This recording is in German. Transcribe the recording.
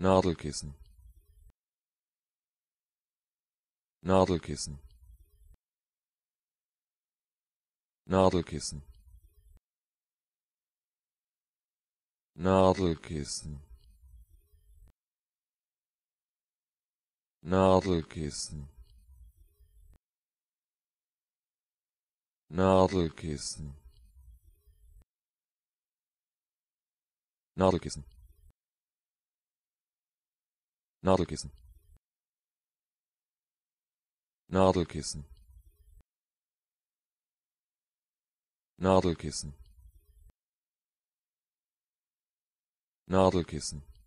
Nadelkissen Nadelkissen Nadelkissen Nadelkissen Nadelkissen Nadelkissen Nadelkissen Nadelkissen Nadelkissen Nadelkissen Nadelkissen